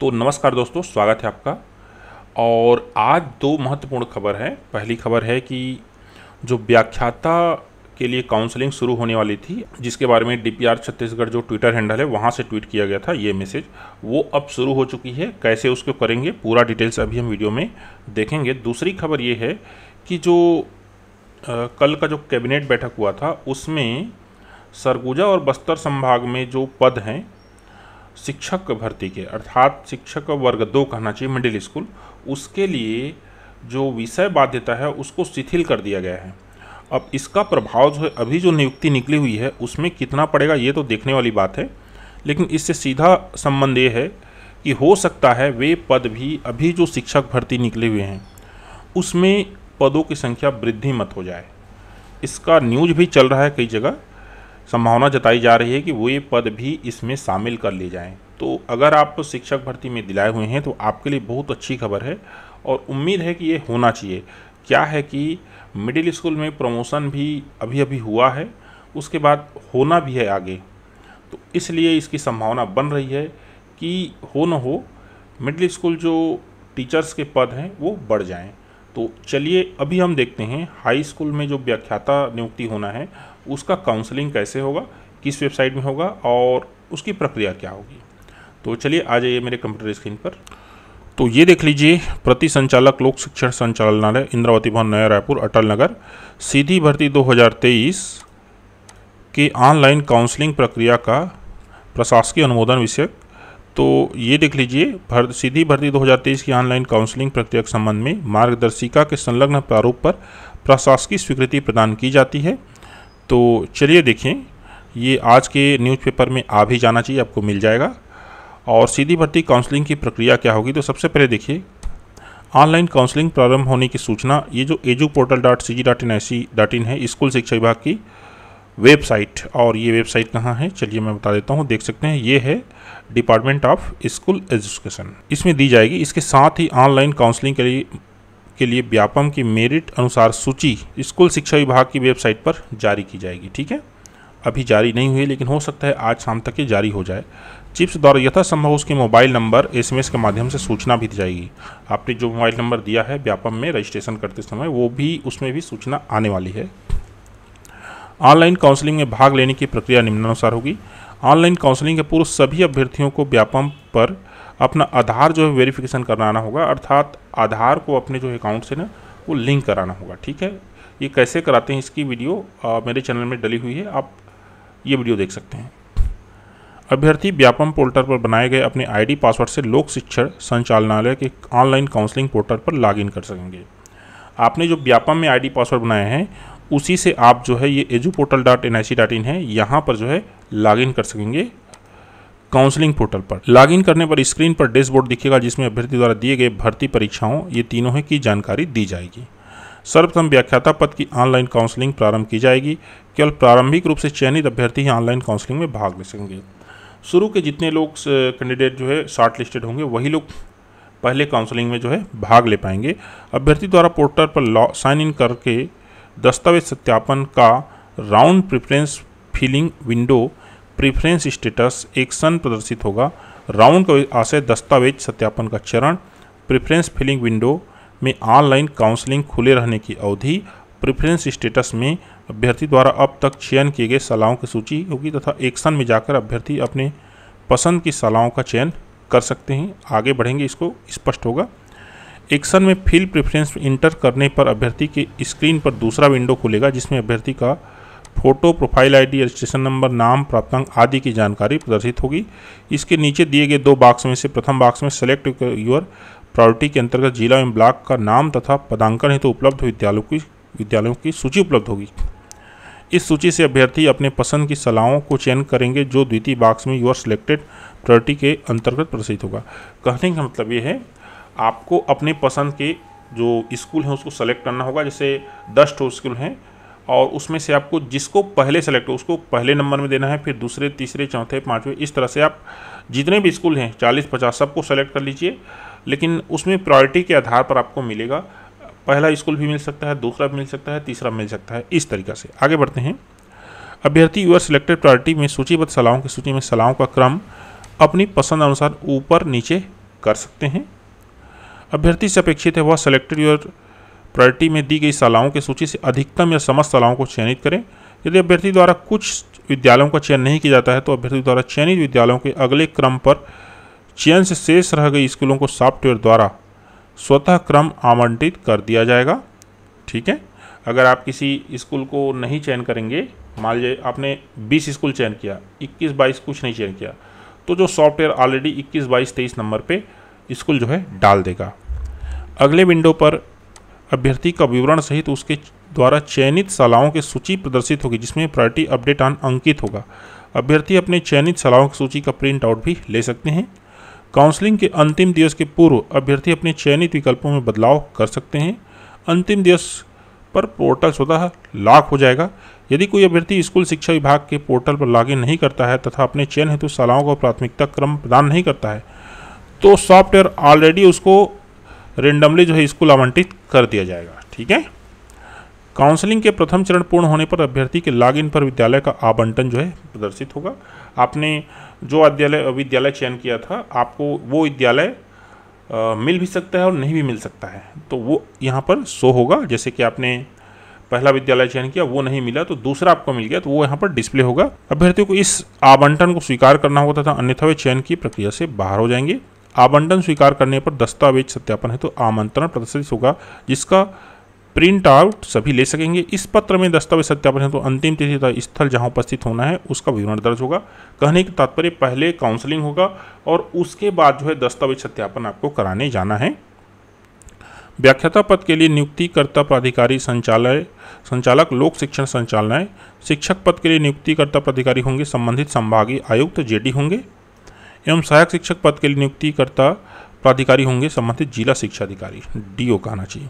तो नमस्कार दोस्तों स्वागत है आपका और आज दो महत्वपूर्ण खबर है पहली खबर है कि जो व्याख्याता के लिए काउंसलिंग शुरू होने वाली थी जिसके बारे में डी छत्तीसगढ़ जो ट्विटर हैंडल है वहाँ से ट्वीट किया गया था ये मैसेज वो अब शुरू हो चुकी है कैसे उसको करेंगे पूरा डिटेल्स अभी हम वीडियो में देखेंगे दूसरी खबर ये है कि जो आ, कल का जो कैबिनेट बैठक हुआ था उसमें सरगुजा और बस्तर संभाग में जो पद हैं शिक्षक भर्ती के अर्थात शिक्षक वर्ग दो कहना चाहिए मिडिल स्कूल उसके लिए जो विषय बाध्यता है उसको शिथिल कर दिया गया है अब इसका प्रभाव जो है अभी जो नियुक्ति निकली हुई है उसमें कितना पड़ेगा ये तो देखने वाली बात है लेकिन इससे सीधा संबंध ये है कि हो सकता है वे पद भी अभी जो शिक्षक भर्ती निकले हुए हैं उसमें पदों की संख्या वृद्धि मत हो जाए इसका न्यूज भी चल रहा है कई जगह संभावना जताई जा रही है कि वो ये पद भी इसमें शामिल कर लिए जाएँ तो अगर आप शिक्षक भर्ती में दिलाए हुए हैं तो आपके लिए बहुत अच्छी खबर है और उम्मीद है कि ये होना चाहिए क्या है कि मिडिल स्कूल में प्रमोशन भी अभी अभी हुआ है उसके बाद होना भी है आगे तो इसलिए इसकी संभावना बन रही है कि हो न हो मिडिल स्कूल जो टीचर्स के पद हैं वो बढ़ जाएं तो चलिए अभी हम देखते हैं हाई स्कूल में जो व्याख्याता नियुक्ति होना है उसका काउंसलिंग कैसे होगा किस वेबसाइट में होगा और उसकी प्रक्रिया क्या होगी तो चलिए आ जाइए मेरे कंप्यूटर स्क्रीन पर तो ये देख लीजिए प्रति संचालक लोक शिक्षण संचालनालय इंद्रावती भवन नया रायपुर अटल नगर सीधी भर्ती 2023 के ऑनलाइन काउंसलिंग प्रक्रिया का प्रशासकीय अनुमोदन विषयक तो ये देख लीजिए भर सीधी भर्ती 2023 की ऑनलाइन काउंसलिंग प्रक्रिया के संबंध में मार्गदर्शिका के संलग्न प्रारूप पर प्रशासकीय स्वीकृति प्रदान की जाती है तो चलिए देखें ये आज के न्यूज़पेपर में आ भी जाना चाहिए आपको मिल जाएगा और सीधी भर्ती काउंसलिंग की प्रक्रिया क्या होगी तो सबसे पहले देखिए ऑनलाइन काउंसलिंग प्रारंभ होने की सूचना ये जो edu portal dot C G dot in I C dot in है स्कूल शिक्षा विभाग की वेबसाइट और ये वेबसाइट कहाँ है चलिए मैं बता देता हूँ देख सकते हैं ये है डिपार्टमेंट ऑफ स्कूल एजुकेशन इसमें दी जाएगी इसके साथ ही ऑनलाइन काउंसलिंग के लिए के लिए व्यापम की मेरिट अनुसार सूची स्कूल शिक्षा विभाग की वेबसाइट पर जारी की जाएगी ठीक है अभी जारी नहीं हुई लेकिन हो सकता है आज शाम तक ये जारी हो जाए चिप्स द्वारा यथासंभव उसके मोबाइल नंबर एसएमएस के माध्यम से सूचना भी दी जाएगी आपने जो मोबाइल नंबर दिया है व्यापम में रजिस्ट्रेशन करते समय वो भी उसमें भी सूचना आने वाली है ऑनलाइन काउंसलिंग में भाग लेने की प्रक्रिया निम्नानुसार होगी ऑनलाइन काउंसलिंग के पूर्व सभी अभ्यर्थियों को व्यापम पर अपना आधार जो है वेरिफिकेशन कराना होगा अर्थात आधार को अपने जो अकाउंट से ना वो लिंक कराना होगा ठीक है ये कैसे कराते हैं इसकी वीडियो आ, मेरे चैनल में डली हुई है आप ये वीडियो देख सकते हैं अभ्यर्थी व्यापम पोर्टल पर बनाए गए अपने आईडी पासवर्ड से लोक शिक्षण संचालनालय के ऑनलाइन काउंसलिंग पोर्टल पर लॉगिन कर सकेंगे आपने जो व्यापम में आईडी पासवर्ड बनाए हैं उसी से आप जो है ये edu portal dot N I C dot in है यहाँ पर जो है लॉगिन कर सकेंगे काउंसलिंग पोर्टल पर लॉगिन करने पर स्क्रीन पर डैशबोर्ड दिखेगा जिसमें अभ्यर्थी द्वारा दिए गए भर्ती परीक्षाओं ये तीनों है की जानकारी दी जाएगी सर्वप्रथम व्याख्याता पद की ऑनलाइन काउंसलिंग प्रारंभ की जाएगी केवल प्रारंभिक रूप से चयनित अभ्यर्थी ही ऑनलाइन काउंसलिंग में भाग ले सकेंगे शुरू के जितने लोग कैंडिडेट जो है शॉर्ट लिस्टेड होंगे वही लोग पहले काउंसलिंग में जो है भाग ले पाएंगे अभ्यर्थी द्वारा पोर्टल पर लॉ साइन इन करके दस्तावेज सत्यापन का round preference filling window preference status action प्रदर्शित होगा राउंड का आशय दस्तावेज सत्यापन का चरण प्रेफरेंस फिलिंग विंडो में ऑनलाइन काउंसलिंग खुले रहने की अवधि प्रेफरेंस स्टेटस में अभ्यर्थी द्वारा अब तक चयन किए गए सलाहों की सूची होगी तथा एक्शन में जाकर अभ्यर्थी अपने पसंद की सलाहों का चयन कर सकते हैं आगे बढ़ेंगे इसको स्पष्ट इस होगा एक्शन में फील्ड प्रेफरेंस इंटर करने पर अभ्यर्थी के स्क्रीन पर दूसरा विंडो खुलेगा जिसमें अभ्यर्थी का photo profile ID registration number नाम प्राप्तांक आदि की जानकारी प्रदर्शित होगी इसके नीचे दिए गए दो बाक्स में से प्रथम बाक्स में सेलेक्ट योर प्रायोरिटी के अंतर्गत जिला एवं ब्लॉक का नाम तथा पदांकन हेतु तो उपलब्ध विद्यालयों की विद्यालयों की सूची उपलब्ध होगी इस सूची से अभ्यर्थी अपने पसंद की सलाहों को चयन करेंगे जो द्वितीय बाक्स में यूर सेलेक्टेड प्रायोरिटी के अंतर्गत प्रदर्शित होगा कहने का मतलब ये है आपको अपने पसंद के जो स्कूल हैं उसको सेलेक्ट करना होगा जैसे दस टो स्कूल हैं और उसमें से आपको जिसको पहले सेलेक्ट हो उसको पहले नंबर में देना है फिर दूसरे तीसरे चौथे पाँचवें इस तरह से आप जितने भी स्कूल हैं चालीस पचास सबको सेलेक्ट कर लीजिए लेकिन उसमें प्रायोरिटी के आधार पर आपको मिलेगा पहला स्कूल भी मिल सकता है दूसरा भी मिल सकता है तीसरा मिल सकता है इस तरीका से आगे बढ़ते हैं अभ्यर्थी यूर सिलेक्टेड प्रायोरिटी में सूचीबद्ध सलाहों की सूची में सलाहों का क्रम अपनी पसंद अनुसार ऊपर नीचे कर सकते हैं अभ्यर्थी से अपेक्षित है वह सेलेक्टेड योर प्रायोरिटी में दी गई शालाओं की सूची से अधिकतम या समस्त शालाओं को चयनित करें यदि अभ्यर्थी द्वारा कुछ विद्यालयों का चयन नहीं किया जाता है तो अभ्यर्थी द्वारा चयनित विद्यालयों के अगले क्रम पर चयन से शेष रह गई स्कूलों को सॉफ्टवेयर द्वारा स्वतः क्रम आवंटित कर दिया जाएगा ठीक है अगर आप किसी स्कूल को नहीं चयन करेंगे मान लीजिए आपने 20 स्कूल चयन किया 21 22 कुछ नहीं चयन किया तो जो सॉफ्टवेयर ऑलरेडी 21 22 23 नंबर पे स्कूल जो है डाल देगा अगले विंडो पर अभ्यर्थी का विवरण सहित उसके द्वारा चयनित शालाओं की सूची प्रदर्शित होगी जिसमें प्रायोरिटी अपडेट ऑन अंकित होगा अभ्यर्थी अपने चयनित शालाओं की सूची का प्रिंट आउट भी ले सकते हैं काउंसलिंग के अंतिम दिवस के पूर्व अभ्यर्थी अपने चयनित विकल्पों में बदलाव कर सकते हैं अंतिम दिवस पर पोर्टल स्वतः लॉक हो जाएगा यदि कोई अभ्यर्थी स्कूल शिक्षा विभाग के पोर्टल पर लॉगिन नहीं करता है तथा अपने चयन हेतु शालाओं को प्राथमिकता क्रम प्रदान नहीं करता है तो सॉफ्टवेयर ऑलरेडी उसको रेंडमली जो है स्कूल आवंटित कर दिया जाएगा ठीक है काउंसलिंग के प्रथम चरण पूर्ण होने पर अभ्यर्थी के लॉगिन पर विद्यालय का आवंटन जो है प्रदर्शित होगा आपने जो अध्यालय विद्यालय चयन किया था आपको वो विद्यालय मिल भी सकता है और नहीं भी मिल सकता है तो वो यहाँ पर शो होगा जैसे कि आपने पहला विद्यालय चयन किया वो नहीं मिला तो दूसरा आपको मिल गया तो वो यहाँ पर डिस्प्ले होगा अभ्यर्थियों को इस आवंटन को स्वीकार करना होता था अन्यथा वे चयन की प्रक्रिया से बाहर हो जाएंगे आवंटन स्वीकार करने पर दस्तावेज सत्यापन है तो आमंत्रण प्रदर्शित होगा जिसका प्रिंट आउट सभी ले सकेंगे इस पत्र में दस्तावेज सत्यापन है तो अंतिम तिथि तथा स्थल जहां उपस्थित होना है उसका विवरण दर्ज होगा कहने का तात्पर्य पहले काउंसलिंग होगा और उसके बाद जो है दस्तावेज सत्यापन आपको कराने जाना है व्याख्याता पद के लिए नियुक्तिकर्ता प्राधिकारी संचालय संचालक लोक शिक्षण संचालनालय शिक्षक पद के लिए नियुक्तिकर्ता प्राधिकारी होंगे संबंधित संभागीय आयुक्त जेडी होंगे एवं सहायक शिक्षक पद के लिए नियुक्तिकर्ता प्राधिकारी होंगे संबंधित जिला शिक्षा अधिकारी डीओ कहना चाहिए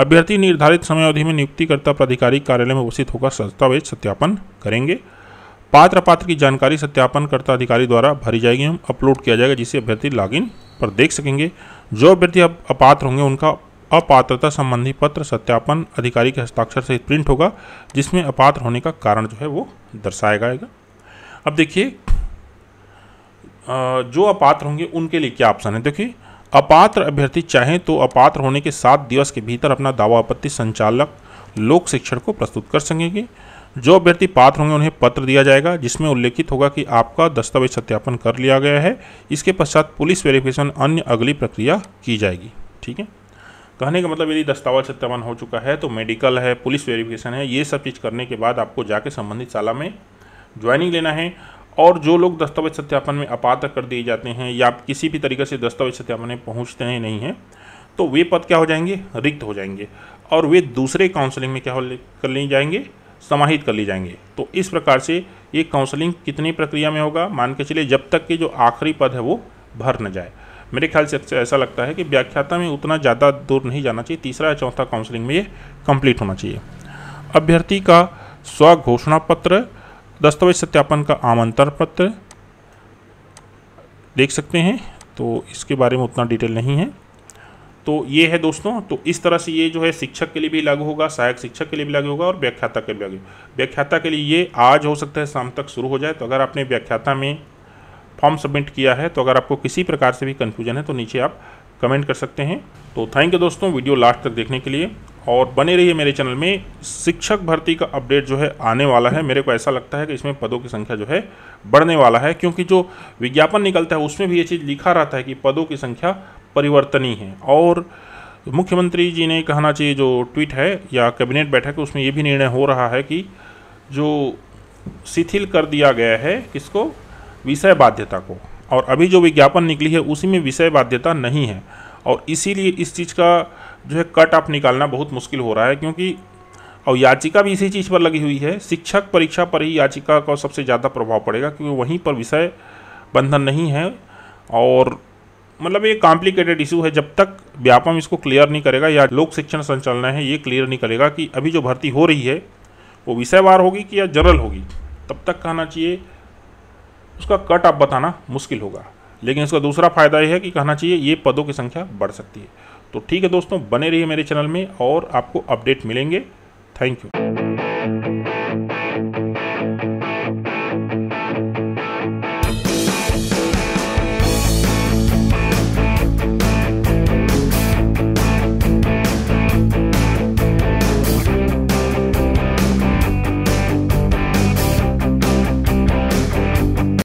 अभ्यर्थी निर्धारित समय अवधि में नियुक्तिकर्ता प्राधिकारी कार्यालय में उपस्थित होकर दस्तावेज सत्यापन करेंगे पात्र अपात्र की जानकारी सत्यापनकर्ता अधिकारी द्वारा भरी जाएगी एवं अपलोड किया जाएगा जिसे अभ्यर्थी लॉगिन पर देख सकेंगे जो अभ्यर्थी अपात्र होंगे उनका अपात्रता संबंधी पत्र सत्यापन अधिकारी के हस्ताक्षर से प्रिंट होगा जिसमें अपात्र होने का कारण जो है वो दर्शाया जाएगा अब देखिए जो अपात्र होंगे उनके लिए क्या ऑप्शन है देखिए अपात्र अभ्यर्थी चाहें तो अपात्र होने के सात दिवस के भीतर अपना दावा आपत्ति संचालक लोक शिक्षण को प्रस्तुत कर सकेंगे जो अभ्यर्थी पात्र होंगे उन्हें पत्र दिया जाएगा जिसमें उल्लेखित होगा कि आपका दस्तावेज सत्यापन कर लिया गया है इसके पश्चात पुलिस वेरिफिकेशन अन्य अगली प्रक्रिया की जाएगी ठीक है कहने का मतलब यदि दस्तावेज सत्यापन हो चुका है तो मेडिकल है पुलिस वेरिफिकेशन है ये सब चीज़ करने के बाद आपको जाके संबंधित शाला में ज्वाइनिंग लेना है और जो लोग दस्तावेज सत्यापन में अपात्र कर दिए जाते हैं या किसी भी तरीके से दस्तावेज सत्यापन में पहुँचते हैं नहीं हैं तो वे पद क्या हो जाएंगे रिक्त हो जाएंगे और वे दूसरे काउंसलिंग में क्या कर लिए जाएंगे समाहित कर लिए जाएंगे तो इस प्रकार से ये काउंसलिंग कितनी प्रक्रिया में होगा मान के चलिए जब तक कि जो आखिरी पद है वो भर न जाए मेरे ख्याल से ऐसा लगता है कि व्याख्याता में उतना ज़्यादा दूर नहीं जाना चाहिए तीसरा या चौथा काउंसलिंग में ये कंप्लीट होना चाहिए अभ्यर्थी का स्वघोषणा पत्र दस्तावेज सत्यापन का आमंत्रण पत्र देख सकते हैं तो इसके बारे में उतना डिटेल नहीं है तो ये है दोस्तों तो इस तरह से ये जो है शिक्षक के लिए भी लागू होगा सहायक शिक्षक के लिए भी लागू होगा और व्याख्याता के लिए लागू व्याख्याता के लिए ये आज हो सकता है शाम तक शुरू हो जाए तो अगर आपने व्याख्याता में फॉर्म सबमिट किया है तो अगर आपको किसी प्रकार से भी कन्फ्यूजन है तो नीचे आप कमेंट कर सकते हैं तो थैंक यू दोस्तों वीडियो लास्ट तक देखने के लिए और बने रहिए मेरे चैनल में शिक्षक भर्ती का अपडेट जो है आने वाला है मेरे को ऐसा लगता है कि इसमें पदों की संख्या जो है बढ़ने वाला है क्योंकि जो विज्ञापन निकलता है उसमें भी ये चीज़ लिखा रहता है कि पदों की संख्या परिवर्तनीय है और मुख्यमंत्री जी ने कहना चाहिए जो ट्वीट है या कैबिनेट बैठक है उसमें ये भी निर्णय हो रहा है कि जो शिथिल कर दिया गया है किसको विषय बाध्यता को और अभी जो विज्ञापन निकली है उसी में विषय बाध्यता नहीं है और इसीलिए इस चीज़ का जो है कट ऑफ निकालना बहुत मुश्किल हो रहा है क्योंकि और याचिका भी इसी चीज़ पर लगी हुई है शिक्षक परीक्षा पर ही याचिका का सबसे ज़्यादा प्रभाव पड़ेगा क्योंकि वहीं पर विषय बंधन नहीं है और मतलब ये कॉम्प्लिकेटेड इशू है जब तक व्यापम इसको क्लियर नहीं करेगा या लोक शिक्षण संचालना है ये क्लियर नहीं करेगा कि अभी जो भर्ती हो रही है वो विषयवार होगी कि या जनरल होगी तब तक कहना चाहिए उसका कट आप बताना मुश्किल होगा लेकिन इसका दूसरा फायदा यह है कि कहना चाहिए ये पदों की संख्या बढ़ सकती है तो ठीक है दोस्तों बने रहिए मेरे चैनल में और आपको अपडेट मिलेंगे थैंक यू